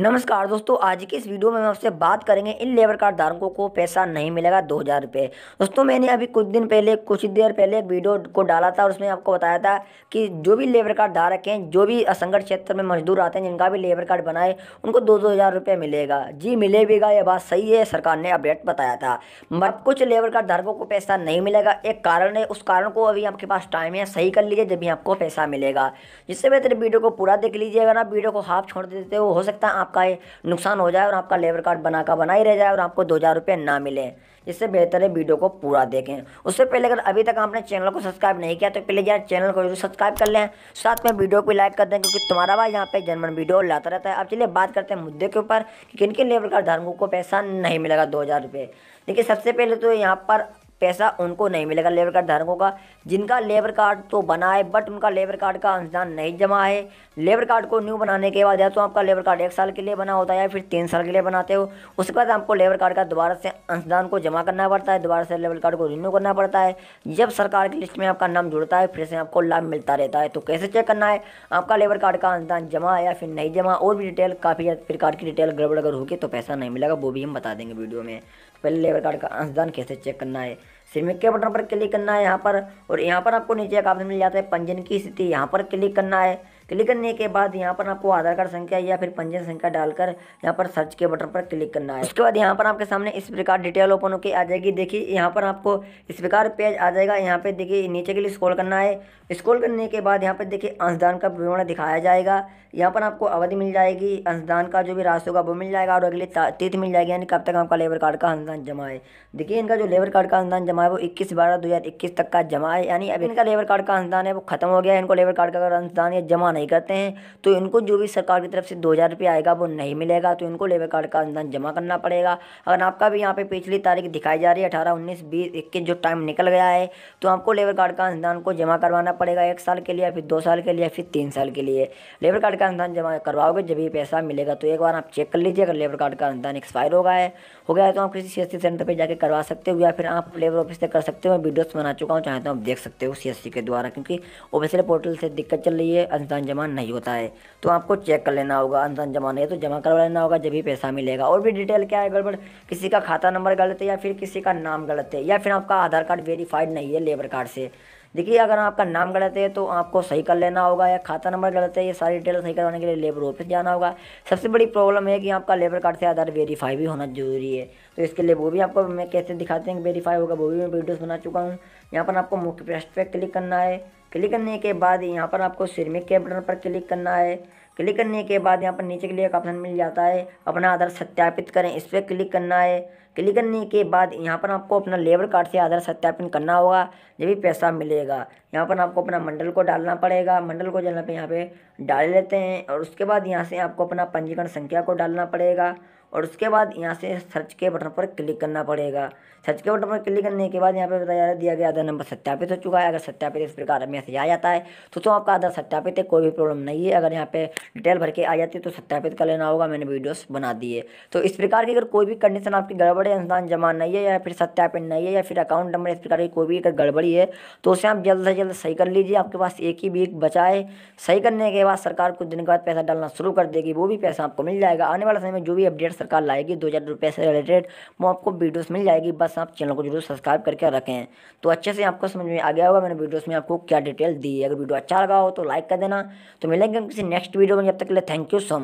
नमस्कार दोस्तों आज की इस वीडियो में हम आपसे बात करेंगे इन लेबर कार्ड धारकों को पैसा नहीं मिलेगा दो हज़ार रुपये दोस्तों मैंने अभी कुछ दिन पहले कुछ देर पहले वीडियो को डाला था और उसमें आपको बताया था कि जो भी लेबर कार्ड धारक हैं जो भी असंगठित क्षेत्र में मजदूर आते हैं जिनका भी लेबर कार्ड बनाए उनको दो दो हज़ार रुपये मिलेगा जी मिले भीगा यह बात सही है सरकार ने अपडेट बताया था मगर कुछ लेबर कार्ड धारकों को पैसा नहीं मिलेगा एक कारण है उस कारण को अभी आपके पास टाइम है सही कर लीजिए जब भी आपको पैसा मिलेगा जिससे बेहतर वीडियो को पूरा देख लीजिएगा ना वीडियो को हाफ छोड़ देते हो सकता है आपका नुकसान हो जाए और आपका लेबर कार्ड बना का बना ही रह जाए और आपको दो हज़ार रुपये ना मिले इससे बेहतर है वीडियो को पूरा देखें उससे पहले अगर अभी तक आपने चैनल को सब्सक्राइब नहीं किया तो पहले यार चैनल को जरूर सब्सक्राइब कर लें साथ में वीडियो को लाइक कर दें क्योंकि तुम्हारा भाई यहाँ पे जनमन वीडियो लाता रहता है अब चलिए बात करते हैं मुद्दे के ऊपर कि किन किन लेबर कार्ड धारकों को पैसा नहीं मिलेगा दो हज़ार रुपये देखिए सबसे पहले तो यहाँ पर पैसा उनको नहीं मिलेगा लेबर कार्ड धारकों का जिनका लेबर कार्ड तो बना है बट उनका लेबर कार्ड का अंशदान नहीं जमा है लेबर कार्ड को न्यू बनाने के बाद या तो आपका लेबर कार्ड एक साल के लिए बना होता है या फिर तीन साल के लिए बनाते हो उसके बाद आपको लेबर कार्ड का दोबारा से अंशदान को जमा करना पड़ता है दोबारा से लेबर कार्ड को रिन्यू करना पड़ता है जब सरकार की लिस्ट में आपका नाम जुड़ता है फिर से आपको लाभ मिलता रहता है तो कैसे चेक करना है आपका लेबर कार्ड का अंशदान जमा है या फिर नहीं जमा और भी डिटेल काफ़ी प्रकार की डिटेल गड़बड़ अगर होगी तो पैसा नहीं मिलेगा वो भी हम बता देंगे वीडियो में पहले लेबर कार्ड का अंशदान कैसे चेक करना है सिमिक के बटन पर क्लिक करना है यहाँ पर और यहाँ पर आपको नीचे एक ऑप्शन मिल जाता है पंजीयन की स्थिति यहाँ पर क्लिक करना है क्लिक करने के बाद यहाँ पर आपको आधार कार्ड संख्या या फिर पंजीयन संख्या डालकर यहाँ पर सर्च के बटन पर क्लिक करना है उसके बाद यहाँ पर आपके सामने इस प्रकार डिटेल ओपन होकर आ जाएगी देखिए यहाँ पर आपको इस प्रकार पेज आ जाएगा यहाँ पर देखिए नीचे के लिए स्क्रोल करना है स्क्रोल करने के बाद यहाँ पर देखिए अंशदान का विवरण दिखाया जाएगा यहाँ पर आपको अवधि मिल जाएगी अंशदान का जो भी राशि होगा वो मिल जाएगा और अगले तिथि मिल जाएगी यानी कब तक आपका लेबर कार्ड का अंशदान जमा है देखिए इनका जो लेबर कार्ड का अनुदान जमा है वो इक्कीस बारह दो तक का जमा है यानी अब इनका लेबर कार्ड का अनुदान है वो खत्म हो गया है इनको लेबर कार्ड का अंशदान या जमा नहीं करते हैं तो इनको जो भी सरकार की तरफ से दो हज़ार रुपये आएगा वो नहीं मिलेगा तो इनको लेबर कार्ड का अनुदान जमा करना पड़ेगा अगर आपका भी यहाँ पे पिछली तारीख दिखाई जा रही है अठारह उन्नीस बीस इक्कीस जो टाइम निकल गया है तो आपको लेबर कार्ड का अनुदान को जमा करवाना पड़ेगा एक साल के लिए फिर दो साल के लिए फिर तीन साल के लिए लेबर कार्ड का अनुदान जमा करवाओगे जब भी पैसा मिलेगा तो एक बार आप चेक कर लीजिए अगर लेबर कार्ड का अनुदान एक्सपायर हो गया है हो गया है तो आप किसी सी सेंटर पर जाकर करवा सकते हो या फिर आप लेबर ऑफिस से कर सकते हो वीडियोस बना चुका हूँ चाहे तो आप देख सकते हो सी के द्वारा क्योंकि ऑफिसियल पोर्टल से दिक्कत चल रही है अनुदान जमा नहीं होता है तो आपको चेक कर लेना होगा अनुदान जमा नहीं है तो जमा करवा लेना होगा जब भी पैसा मिलेगा और भी डिटेल क्या है गड़बड़ किसी का खाता नंबर गलत है या फिर किसी का नाम गलत है या फिर आपका आधार कार्ड वेरीफाइड नहीं है लेबर कार्ड से देखिए अगर आपका नाम गलत है तो आपको सही कर लेना होगा या खाता नंबर गलत है ये सारी डिटेल सही करवाने के लिए लेबर ऑफिस जाना होगा सबसे बड़ी प्रॉब्लम है कि आपका लेबर कार्ड से आधार वेरीफाई भी होना जरूरी है तो इसके लिए वो भी आपको मैं कैसे दिखाते हैं वेरीफाई होगा वो भी मैं वीडियोज़ बना चुका हूँ यहाँ पर आपको मुख्य पृष्ठ पर क्लिक करना है क्लिक करने के बाद यहाँ पर आपको सिरमिक के बटन पर क्लिक करना है क्लिक करने के बाद यहाँ पर नीचे के लिए एक ऑप्शन मिल जाता है अपना आधार सत्यापित करें इस पर क्लिक करना है क्लिक करने के बाद यहाँ पर आपको अपना लेबर कार्ड से आधार सत्यापन करना होगा जब भी पैसा मिलेगा यहाँ पर आपको अपना मंडल को डालना पड़ेगा मंडल को जलना पे यहाँ पे डाल लेते हैं और उसके बाद यहाँ से आपको अपना पंजीकरण संख्या को डालना पड़ेगा और उसके बाद यहाँ से सर्च के बटन पर क्लिक करना पड़ेगा सर्च के बटन पर क्लिक करने के बाद यहाँ पे बताया दिया गया आधार नंबर सत्यापित हो चुका है अगर सत्यापित इस प्रकार मैसेज आ जाता है तो तो आपका आधार सत्यापित है कोई भी प्रॉब्लम नहीं है अगर यहाँ पे डिटेल भर के आ जाती है तो सत्यापित कर लेना होगा मैंने वीडियोस बना दिए तो इस प्रकार की अगर कोई भी कंडीशन आपकी गड़बड़ है इंसान जमा नहीं है या फिर सत्यापित नहीं है या फिर अकाउंट नंबर इस प्रकार की कोई भी अगर गड़बड़ी है तो उसे आप जल्द से जल्द जल्द सही कर लीजिए आपके पास एक ही बीक बचा है सही करने के बाद सरकार कुछ दिन के बाद पैसा डालना शुरू कर देगी वो भी पैसा आपको मिल जाएगा आने वाले समय में जो भी अपडेट सरकार लाएगी दो हज़ार रुपये से रिलेटेड वो आपको वीडियोस मिल जाएगी बस आप चैनल को जरूर सब्सक्राइब करके रखें तो अच्छे से आपको समझ में आ गया होगा मैंने वीडियोज़ में आपको क्या डिटेल दी है अगर वीडियो अच्छा लगा हो तो लाइक कर देना तो मिलेंगे किसी नेक्स्ट वीडियो में जब तक के लिए थैंक यू सो मच